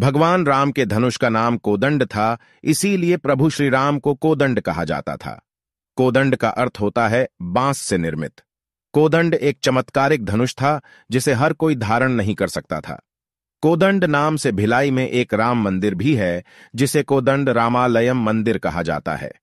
भगवान राम के धनुष का नाम कोदंड था इसीलिए प्रभु श्री राम को कोदंड कहा जाता था कोदंड का अर्थ होता है बांस से निर्मित कोदंड एक चमत्कारिक धनुष था जिसे हर कोई धारण नहीं कर सकता था कोदंड नाम से भिलाई में एक राम मंदिर भी है जिसे कोदंड रामालयम मंदिर कहा जाता है